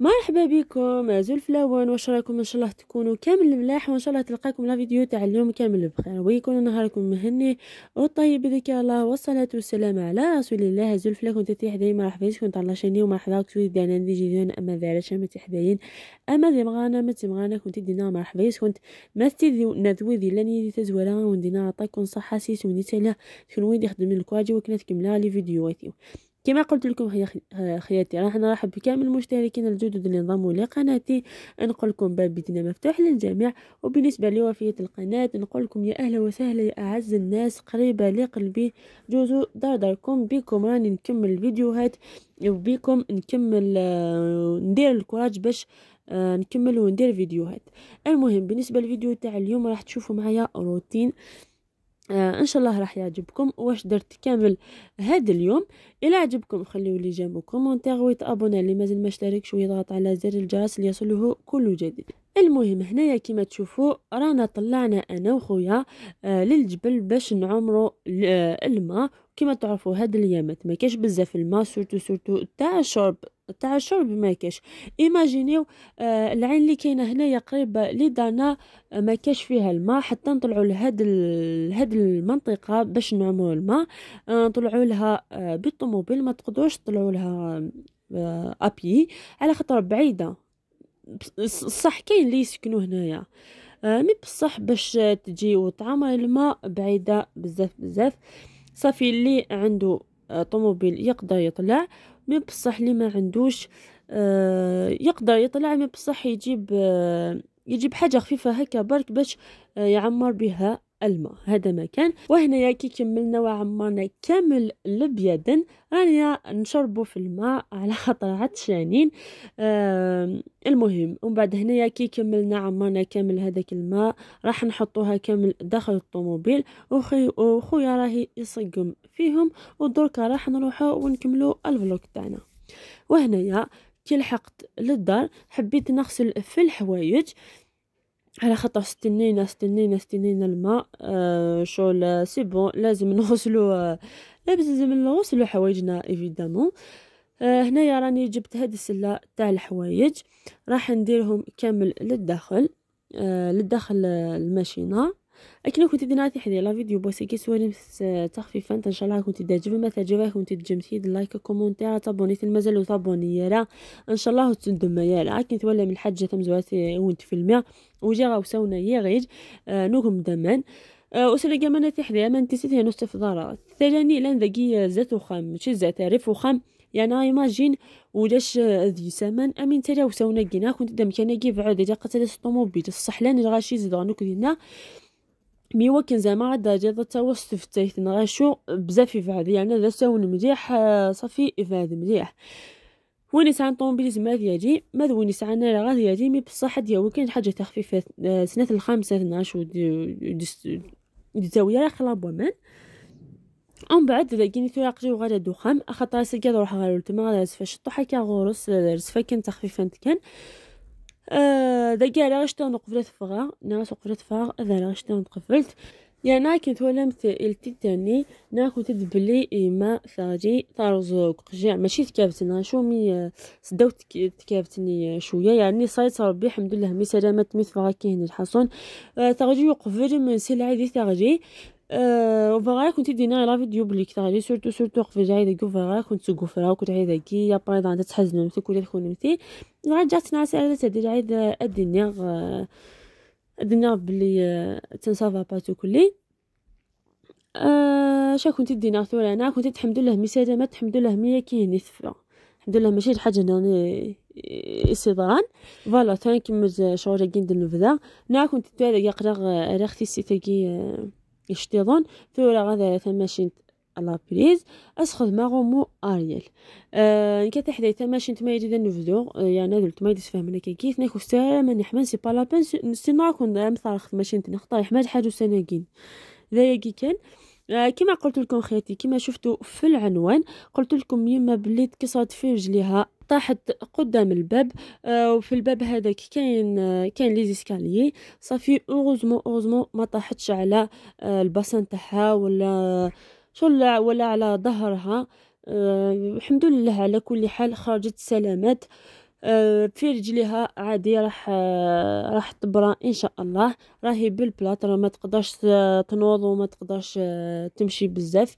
مرحبا بكم زول فلاوان واش راكم ان شاء الله تكونوا كامل ملاح وان شاء الله تلقاكم لا فيديو تاع اليوم كامل بخير ويكون نهاركم مهني وطيب بذكر الله والصلاه والسلام على رسول الله زول فلاكم تتيح ديما مرحبا بكم طلع شني ومرحبا بكم سوي دانا دي جديدون اما ذا علاش ما تحباين اما ذي مغانا ما تمغانا كنت دينا مرحبا بكم ما ستي نذوي ذي لاني دي تزولا وندينا عطاكم صحه سيس وندي تلا تكون ويدي خدم الكواجي وكنا تكملها لي فيديوهاتي كما قلت لكم هي آه، خياتي راح نرحب بكامل المشتركين الجدد اللي انضموا لقناتي نقول لكم باب بيتنا مفتوح للجميع وبالنسبه لوفيه القناه نقول لكم يا اهلا وسهلا يا اعز الناس قريبه لقلبي جوزو دار داركم بكم راني نكمل الفيديوهات وبيكم نكمل آه، ندير الكوراج باش آه، نكمل وندير فيديوهات المهم بالنسبه للفيديو تاع اليوم راح تشوفوا معايا روتين آه ان شاء الله راح يعجبكم واش درت كامل هذا اليوم الى عجبكم خليوا لي جيم وكومونتير ويتابونا اللي مازال ما اشتركش ويضغط على زر الجرس ليصله كل جديد المهم هنايا كما تشوفوا رانا طلعنا انا وخويا آه للجبل باش نعمروا آه، الماء كما تعرفوا هاد اليامات ما كاش بزاف الماء سورتو سورتو تاع الشرب تاع الشرب كاش ايماجينيو آه العين اللي كاينه هنايا قريب لدانا آه، ما كاش فيها الماء حتى نطلعوا لهاد لهاد المنطقه باش نعمو الماء آه نطلعوا لها آه بالطوموبيل ما تقدروش تطلعوا لها آه ابي على خاطر بعيده صح كاين اللي يسكنوا هنايا آه مي بصح باش تجي وتعمر الماء بعيده بزاف بزاف صافي اللي عنده آه، طوموبيل يقدر يطلع من بصح اللي ما عندوش آه، يقدر يطلع من بصح يجيب آه، يجيب حاجة خفيفة هكا برك باش آه، يعمر بها الماء هذا ما كان وهنايا كي كملنا وعمرنا كامل البيدن رانيا نشربوا في الماء على خاطر عطشانين آه المهم ومن بعد هنايا كي كملنا عمرنا كامل هذاك الماء راح نحطوها كامل داخل الطوموبيل وخي وخويا راهي يصقم فيهم ودركا راح نروحو ونكملو الفلوك تاعنا وهنايا كي لحقت للدار حبيت نغسل في الحوايج على خاطر استنينا استنينا استنينا الماء آه شغل سي بون لازم نغسلو آه لازم نغسلو حوايجنا ايفيدامون آه هنايا راني جبت هاد السله تاع الحوايج راح نديرهم كامل للداخل آه للداخل الماشينه اكن كنت دناتي حدي لا فيديو بوسي كي سوالي تخفيفا ان شاء الله كنت تعجبها ما تعجبها كنت تجمتي لايك كومونتير تابونيت مازالو تابوني يالا ان شاء الله تندم يا لا كنت ولا من الحاجه تم زواتي وانت في الماء وجي وجا غوساونا يغيج آه نوكم دمان آه، وسلا كمان حدي ما نتسيت هي نستفضارة ثاني لان ذاكي زيت وخام ماشي زيت ريف وخام يعني ايماجين ولاش ذي سامان امين تلا وساونا كينا كنت دمكانا كيف عاد جا قتل الطوموبيل الصح لان الغاشي زيد غنوك مي هو كان زعما عاد جاد تا هو استفتيتن نغاشو بزاف يفعل يعني هذا ساون مليح آه، صافي يفعل مليح وين يسعى الطوموبيل زعما يجي ما وين يسعى انا راه يجي مي بصح ديالو كاين حاجه تخفيفات آه، سنه الخامسه ناشو دي تاويا راه خلا بومان اون بعد لقيني تو عقلي وغادا دخان خاطر سكاد روح غير تما فاش طحا كا غورس كان تخفيفات كان ذا كاع علاش شتون قفلت فغا ناس قفلت فغا اذا علاش شتون قفلت يعني كنت ولمت التتاني نا كنت بلي إما ثاري طارزوك قجع ماشي تكافتنا شو مي سداو تكابتني شوية يعني صايت ربي الحمد لله مي سلامات مي ثفغا كي هنا الحصون تغجي آه، يقفل من سلعي دي تغجي أه، وفغا كنت دينا لا فيديو بلي كنت غادي سورتو سورتو قفاج عايده كوفرا كنت و كنت عايده كي يا بريضا عندها تحزن نمتي كنت تكون نمتي غاد جات ناس عايده تدير عايده الدنيا الدنيا بلي أه، تنصافا باتو كلي أه شا كنت دينا ثورا انا كنت الحمد لله مي ما الحمد لله مي كيهني ثفا الحمد لله ماشي الحاجه راني الصدران فوالا تاني مز شوجا كي ندير نبدا انا كنت تاع رختي اختي كي يشتيضون ثورة غدا بريز اسخذ استخدم غومو اريال آه, آه، يعني كي تحدي تماشي ما يجي دان نفدو يعني ما تما فهمنا لك كيف نيكو سالا ما نحمن سي با لا بان نستنى كون ام ثارخ ماشي نخطا يحمد حاجه سناكين ذا كي كان آه كما قلت لكم خياتي كما شفتوا في العنوان قلت لكم يما بلي تكسرت في رجليها طاحت قدام الباب آه، وفي الباب هذاك كاين آه، كاين لي زيسكاليي صافي اوغوزمون اوغوزمون ما طاحتش على آه، الباسان تاعها ولا شلع ولا على ظهرها الحمد لله على كل حال خرجت سلامات في رجليها عادي راح راح تبرى ان شاء الله راهي بالبلاط ما تقدرش تنوض وما تقدرش تمشي بزاف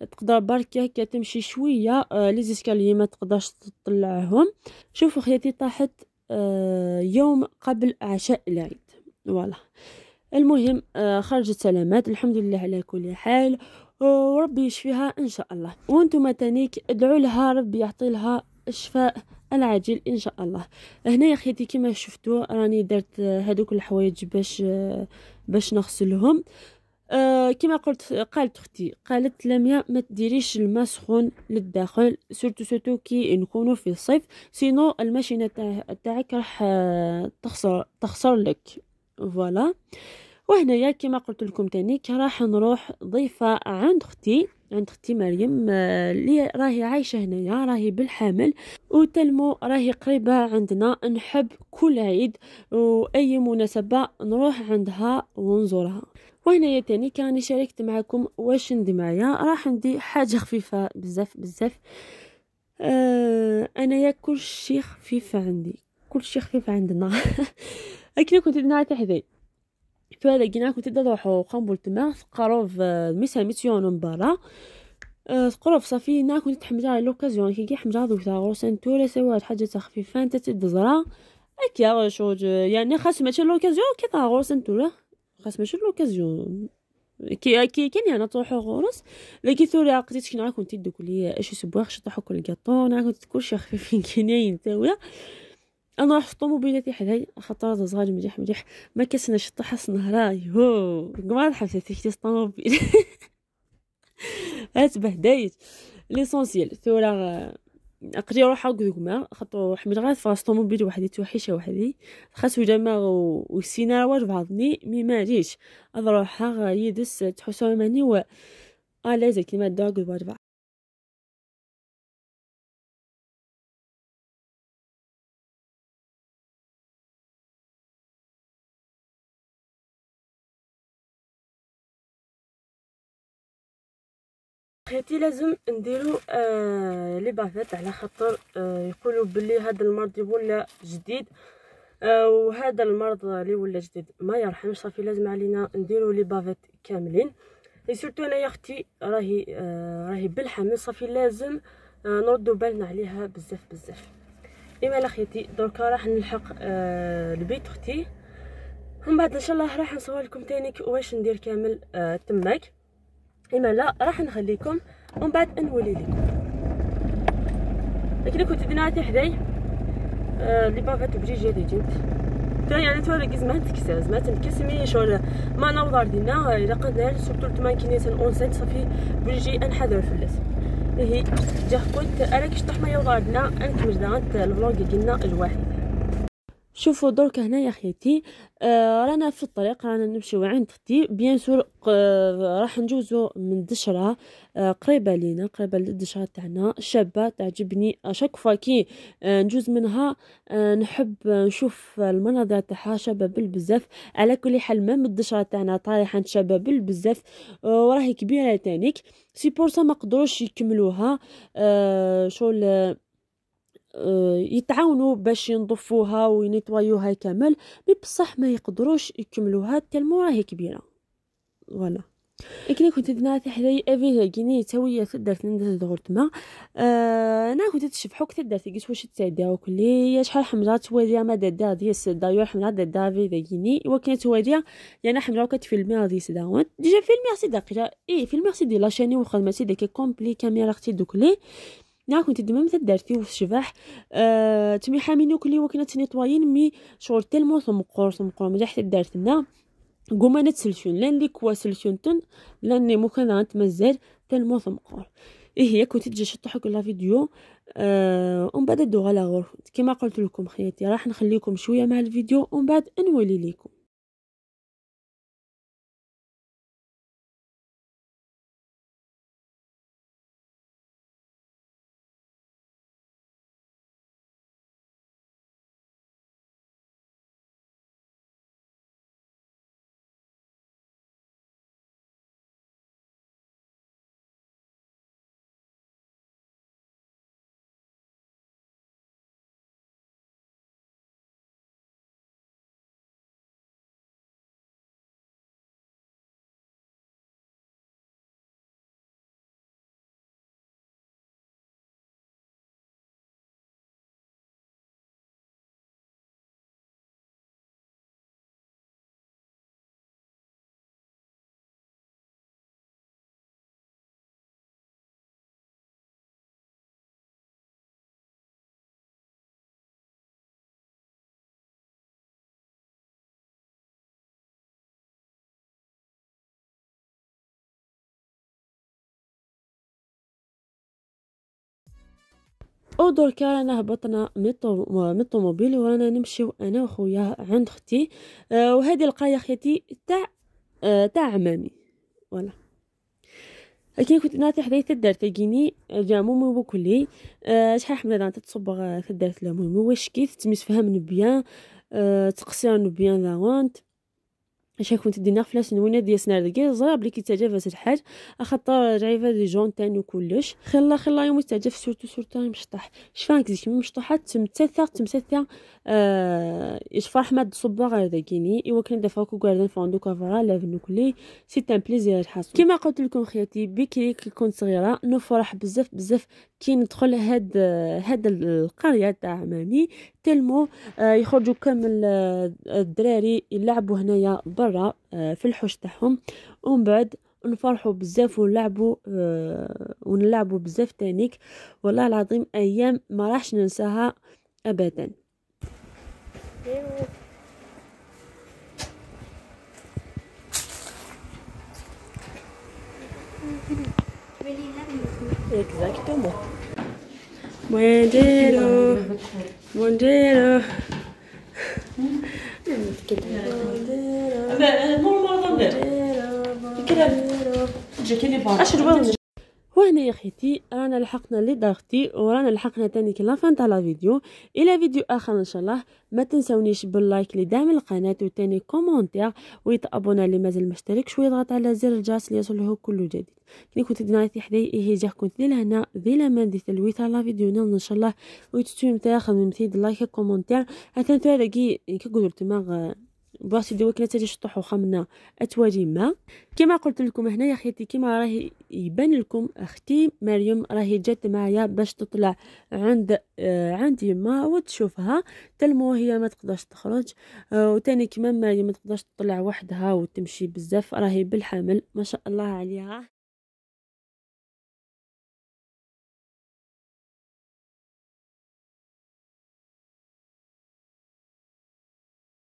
تقدر برك هكا تمشي شويه آه لي زيسكالي ما تقدرش تطلعهم شوفوا خياتي طاحت آه يوم قبل عشاء العيد فوالا المهم آه خرجت سلامات الحمد لله على كل حال وربي آه، يشفيها ان شاء الله وانتم تانيك ادعوا لها ربي يعطي لها الشفاء العاجل ان شاء الله هنا يا خيتي كما شفتوا راني درت هذوك آه، الحوايج باش آه، باش نغسلهم أه كما قلت قالت اختي قالت لميا ما تديريش الماء سخون للداخل سورتو سورتو كي نكونوا في الصيف سينو الماشينه تاعك راح آه، تخسر تخسر لك فوالا أه وهنايا كما قلت لكم تاني راح نروح ضيفه عند اختي عند اختي مريم آه، اللي راهي عايشه هنايا راهي بالحامل وتلمو راهي قريبه عندنا نحب كل عيد واي مناسبه نروح عندها ونزورها يا تاني كاني شاركت معكم واش ندي معايا راح ندي حاجه خفيفه بزاف بزاف آه انايا كل شي خفيف عندي كل شي خفيف عندنا اكيد كنت تدنا تحذي كنت فلقيناكم تدوحوا قنبلة ما في ميسا ميتيون مبارا تقرب آه، صافي ناكو تحمجا لوكازيون كي كي حمجا دوك تاع غوسان تولا سوا حاجة انت تتد زرا هكا شو يعني خاص ماشي لوكازيون كي تاع غوسان تولا خاص ماشي لوكازيون كي كي كاين يعني تروحو غورس لكن ثوري عقدت كي نعاكم تدو لي اش سبواخ شطحو كل قطو نعاكم كلشي خفيفين كناين تاولا انا راح في موبيلاتي حدايا خاطر صغار مليح مليح ما كسناش طحس نهراي يهو قمار حبسه في الطوموبيل هات بهدايت ليسونسيال ثورا اقري روحها قدوما خاطر حمل غير فراس طوموبيل وحدي توحيشه وحدي خاصو جماع والسيناريو واش بعضني مي ماليش اضروحها يدس تحسو ماني و الاز كيما دوغ واربع خيتي لازم نديرو آه لي بافيت على خاطر آه يقولوا بلي هذا المرض ولا جديد آه وهذا المرض اللي ولا جديد ما يرحمش صافي لازم علينا نديرو لي بافيت كاملين سورتو انا يا اختي راهي آه راهي بالحمل صافي لازم آه نردو بالنا عليها بزاف بزاف ايما اخيتي دركا راح نلحق آه لبيت اختي من بعد ان شاء الله راح نصور لكم تاني واش ندير كامل آه تماك اما لا راح نخليكم ومن بعد نولي لكم لكن كنت بناتي حداي آه لي باغا تبجي جاتي جنت تا يعني تفرق زمان تكسر زمان تنكسمي شغل ما نوضر دينا الا قدنا سورتو تمان كنيسة اونسيت صافي بجي في فلس هي جا كنت انا كشطح ما يوضر دينا انت مجدان الفلوغ قلنا الواحد شوفوا درك هنا يا خيتي آه، رانا في الطريق رانا نمشيو عند ختي بيان آه، سور راح نجوزو من دشرة آه، قريبه لينا قريبه للدشره تاعنا شابه تعجبني اشاك فوا كي نجوز منها نحب نشوف المناظر تاعها شابه بالبزاف على كل حال مام الدشره تاعنا طايحه شابه بالبزاف آه وراهي كبيره تانيك سي بور ما قدروش يكملوها شغل آه، يتعاونوا باش ينظفوها وينيتوايوها كامل مي بصح ما يقدروش يكملوها تلمو راهي كبيره فوالا لكن كنت دنات حداي افيجا كيني تاوية تدرت ندرت دغورت ما آه، انا كنت تشبحو كنت درت قلت واش تسادا وكلي شحال حمزه تواليا ما دادا هذه السدا يا حمزه دادا يعني في كيني وكانت تواليا يعني حمزه في فيلمي هذه سدا ديجا إيه، فيلمي سي دقيقه اي فيلمي سي دي لاشاني وخدمه سي ديك كومبلي كاميرا اختي دوكلي نا نعم، كنت ديما متدار فيه الشباح أه تمي حامينو كل وكنا تني تنيطوايين مي شغل تلمو ثمقور ثمقور ملي مجاح دارت لنا قوما نتسلشون لان لي كوا تن لان مو كان مزال تلمو قور ايه هي كنت تجي شطحك كل فيديو آه ومن بعد دوغا لا غور كما قلت لكم خياتي راح نخليكم شويه مع الفيديو ومن بعد نولي ليكم او دركا رانا هبطنا من الطوموبيل ورانا نمشيو انا وخويا عند اختي آه وهذه القريه خيتي تاع آه، تاع عمامي فوالا كي كنت ناتي حدايا الدار تلقيني آه، جا مومي وكلي آه شحال حمدان تتصبغ آه، الدار لا مومي واش كي تميس فهمني بيان تقسيان بيان لاونت اش كنت دينا في العنوانات ديال سنار ديال بلي كيتعجب كيتجافس الحاج خاطر دي جون تاني وكلش خلا خلا يوم تجاف سورتو سورتو مشطح شفان كزيت من مشطحات تمتثا تمتثا آه يشفرح ماد صباغ داكيني ايوا كان كو غاردن فوندو كافرا لافنو كلي سي تان بليزير الحاصل كيما قلت لكم خياتي بكري كي كنت صغيره نفرح بزاف بزاف كي ندخل هاد هاد القريه تاع عمامي تلمو آه يخرجوا كامل آه، الدراري يلعبوا هنايا برا آه، في الحوش تاعهم ومن بعد نفرحوا بزاف ونلعبوا آه، ونلعبوا بزاف تانيك والله العظيم ايام ما راحش ننساها ابدا Exactement. Bonjour. وهنا يا خيتي رانا لحقنا لي دارتي ورانا لحقنا تاني كلافان تاع لا فيديو الى فيديو اخر ان شاء الله ما تنساونيش باللايك لدعم القناه وتاني كومونتير ويتابونا اللي مازال مشترك شويه يضغط على زر الجرس ليصله كل جديد كي كنت دنايتي حدي حداي جا كنت دي لهنا دي مان دي تلويتا لا فيديو ان شاء الله ويتتويم تاخذ من مثيد لايك كومونتير حتى نتوالقي كي قلت تما بلاصتي ديال الوكنه تاجي شطوح وخمنه اتواجي ما كما قلت لكم هنا يا خيتي كما راهي يبان لكم اختي مريم راهي جات معايا باش تطلع عند آه عند يما وتشوفها تلمو هي ما تقدرش تخرج آه وتاني كمان مريم ما تقدرش تطلع وحدها وتمشي بزاف راهي بالحمل ما شاء الله عليها